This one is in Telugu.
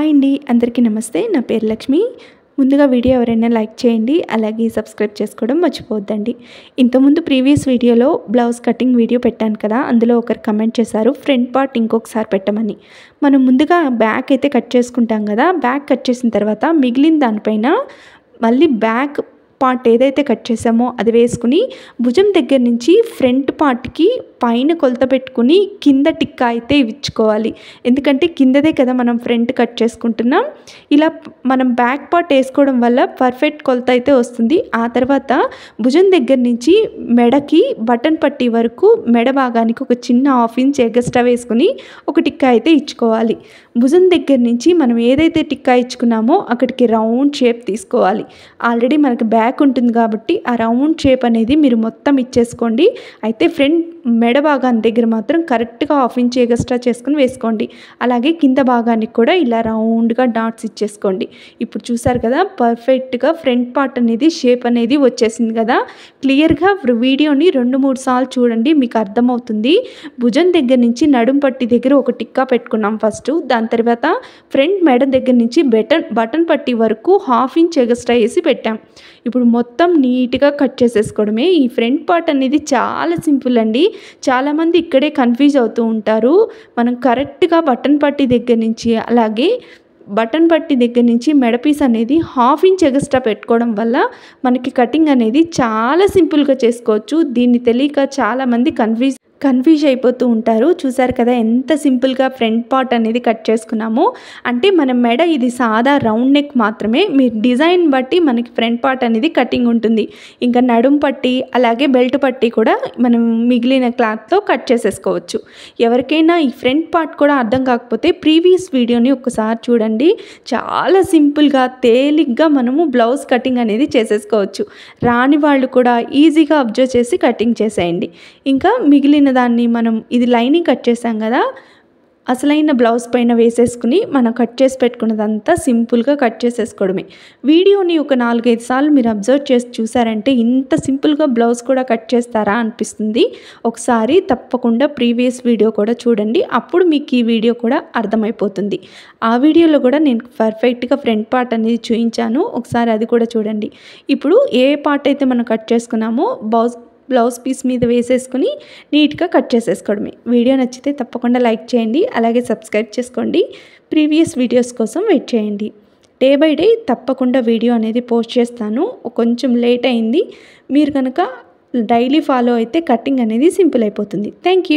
హాయ్ అండి అందరికీ నమస్తే నా పేరు లక్ష్మి ముందుగా వీడియో ఎవరైనా లైక్ చేయండి అలాగే సబ్స్క్రైబ్ చేసుకోవడం మర్చిపోవద్దండి ఇంతకుముందు ప్రీవియస్ వీడియోలో బ్లౌజ్ కటింగ్ వీడియో పెట్టాను కదా అందులో ఒకరు కమెంట్ చేశారు ఫ్రంట్ పార్ట్ ఇంకొకసారి పెట్టమని మనం ముందుగా బ్యాక్ అయితే కట్ చేసుకుంటాం కదా బ్యాక్ కట్ చేసిన తర్వాత మిగిలిన దానిపైన మళ్ళీ బ్యాక్ పార్ట్ ఏదైతే కట్ చేసామో అది వేసుకుని భుజం దగ్గర నుంచి ఫ్రంట్ పార్ట్కి పైన కొలత పెట్టుకుని కింద టిక్క అయితే ఇచ్చుకోవాలి ఎందుకంటే కిందదే కదా మనం ఫ్రంట్ కట్ చేసుకుంటున్నాం ఇలా మనం బ్యాక్ పార్ట్ వేసుకోవడం వల్ల పర్ఫెక్ట్ కొలత అయితే వస్తుంది ఆ తర్వాత భుజం దగ్గర నుంచి మెడకి బటన్ పట్టి వరకు మెడ భాగానికి ఒక చిన్న హాఫ్ ఇంచ్ ఎగస్ట్రా వేసుకుని ఒక టిక్క అయితే ఇచ్చుకోవాలి భుజం దగ్గర నుంచి మనం ఏదైతే టిక్కా ఇచ్చుకున్నామో అక్కడికి రౌండ్ షేప్ తీసుకోవాలి ఆల్రెడీ మనకి బ్యాక్ ఉంటుంది కాబట్టి ఆ రౌండ్ షేప్ అనేది మీరు మొత్తం ఇచ్చేసుకోండి అయితే ఫ్రంట్ మె మెడ భాగాన్ని దగ్గర మాత్రం కరెక్ట్గా హాఫ్ ఇంచ్ ఎగస్ట్రా చేసుకుని వేసుకోండి అలాగే కింద భాగానికి కూడా ఇలా రౌండ్గా డాట్స్ ఇచ్చేసుకోండి ఇప్పుడు చూసారు కదా పర్ఫెక్ట్గా ఫ్రంట్ పార్ట్ అనేది షేప్ అనేది వచ్చేసింది కదా క్లియర్గా వీడియోని రెండు మూడు సార్లు చూడండి మీకు అర్థమవుతుంది భుజం దగ్గర నుంచి నడుం పట్టి దగ్గర ఒక టిక్కా పెట్టుకున్నాం ఫస్ట్ దాని తర్వాత ఫ్రంట్ మెడ దగ్గర నుంచి బటన్ బటన్ పట్టి వరకు హాఫ్ ఇంచ్ ఎగస్ట్రా వేసి పెట్టాం ఇప్పుడు మొత్తం నీట్గా కట్ చేసేసుకోవడమే ఈ ఫ్రంట్ పార్ట్ అనేది చాలా సింపుల్ అండి చాలామంది ఇక్కడే కన్ఫ్యూజ్ అవుతూ ఉంటారు మనం కరెక్ట్గా బటన్ పట్టి దగ్గర నుంచి అలాగే బటన్ పట్టి దగ్గర నుంచి మెడపీస్ అనేది హాఫ్ ఇంచ్ ఎగస్ట్రా పెట్టుకోవడం వల్ల మనకి కటింగ్ అనేది చాలా సింపుల్గా చేసుకోవచ్చు దీన్ని తెలియక చాలామంది కన్ఫ్యూజ్ కన్ఫ్యూజ్ అయిపోతూ ఉంటారు చూసారు కదా ఎంత సింపుల్గా ఫ్రంట్ పార్ట్ అనేది కట్ చేసుకున్నాము అంటే మన మెడ ఇది సాదా రౌండ్ నెక్ మాత్రమే మీ డిజైన్ బట్టి మనకి ఫ్రంట్ పార్ట్ అనేది కటింగ్ ఉంటుంది ఇంకా నడుం పట్టి అలాగే బెల్ట్ పట్టి కూడా మనం మిగిలిన క్లాత్తో కట్ చేసేసుకోవచ్చు ఎవరికైనా ఈ ఫ్రంట్ పార్ట్ కూడా అర్థం కాకపోతే ప్రీవియస్ వీడియోని ఒకసారి చూడండి చూడండి చాలా సింపుల్గా తేలిగ్గా మనము బ్లౌజ్ కటింగ్ అనేది చేసేసుకోవచ్చు రాని వాళ్ళు కూడా ఈజీగా అబ్జర్వ్ చేసి కటింగ్ చేసేయండి ఇంకా మిగిలిన దాన్ని మనం ఇది లైనింగ్ కట్ చేసాం కదా అసలైన బ్లౌజ్ పైన వేసేసుకుని మనం కట్ చేసి పెట్టుకున్నదంతా సింపుల్గా కట్ చేసేసుకోవడమే వీడియోని ఒక నాలుగైదు సార్లు మీరు అబ్జర్వ్ చేసి చూసారంటే ఇంత సింపుల్గా బ్లౌజ్ కూడా కట్ చేస్తారా అనిపిస్తుంది ఒకసారి తప్పకుండా ప్రీవియస్ వీడియో కూడా చూడండి అప్పుడు మీకు ఈ వీడియో కూడా అర్థమైపోతుంది ఆ వీడియోలో కూడా నేను పర్ఫెక్ట్గా ఫ్రంట్ పార్ట్ అనేది చూపించాను ఒకసారి అది కూడా చూడండి ఇప్పుడు ఏ పార్ట్ అయితే మనం కట్ చేసుకున్నామో బ్లౌజ్ బ్లౌజ్ పీస్ మీద వేసేసుకుని నీట్గా కట్ చేసేసుకోవడమే వీడియో నచ్చితే తప్పకుండా లైక్ చేయండి అలాగే సబ్స్క్రైబ్ చేసుకోండి ప్రీవియస్ వీడియోస్ కోసం వెయిట్ చేయండి డే బై డే తప్పకుండా వీడియో అనేది పోస్ట్ చేస్తాను కొంచెం లేట్ అయింది మీరు కనుక డైలీ ఫాలో అయితే కటింగ్ అనేది సింపుల్ అయిపోతుంది థ్యాంక్